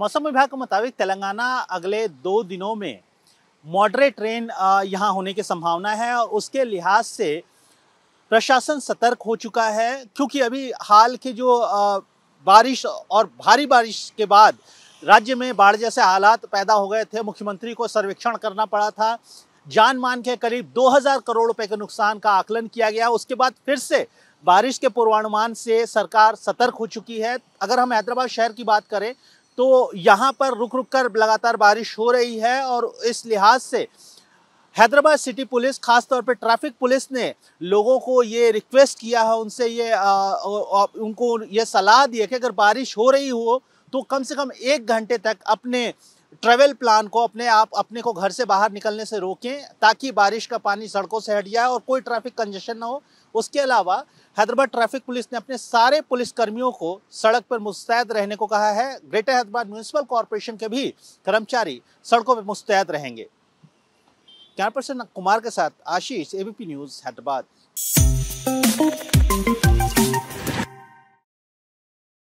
मौसम विभाग के मुताबिक तेलंगाना अगले दो दिनों में मॉडरेट रेन यहाँ होने की संभावना है और उसके लिहाज से प्रशासन सतर्क हो चुका है क्योंकि अभी हाल के जो बारिश और भारी बारिश के बाद राज्य में बाढ़ जैसे हालात पैदा हो गए थे मुख्यमंत्री को सर्वेक्षण करना पड़ा था जान मान के करीब 2000 करोड़ रुपए के नुकसान का आकलन किया गया उसके बाद फिर से बारिश के पूर्वानुमान से सरकार सतर्क हो चुकी है अगर हम हैदराबाद शहर की बात करें तो यहाँ पर रुक रुक कर लगातार बारिश हो रही है और इस लिहाज से हैदराबाद सिटी पुलिस खासतौर पर ट्रैफिक पुलिस ने लोगों को ये रिक्वेस्ट किया है उनसे ये आ, उनको ये सलाह दी है कि अगर बारिश हो रही हो तो कम से कम एक घंटे तक अपने ट्रेवल प्लान को अपने आप अपने को घर से बाहर निकलने से रोकें ताकि बारिश का पानी सड़कों से हट जाए और कोई ट्रैफिक कंजेशन ना हो उसके अलावा हैदराबाद ट्रैफिक पुलिस ने अपने सारे पुलिस कर्मियों को सड़क पर मुस्तैद रहने को कहा है ग्रेटर हैदराबाद म्यूनसिपल कॉरपोरेशन के भी कर्मचारी सड़कों पर मुस्तैद रहेंगे कैमरा पर्सन कुमार के साथ आशीष एबीपी न्यूज़ हैदराबाद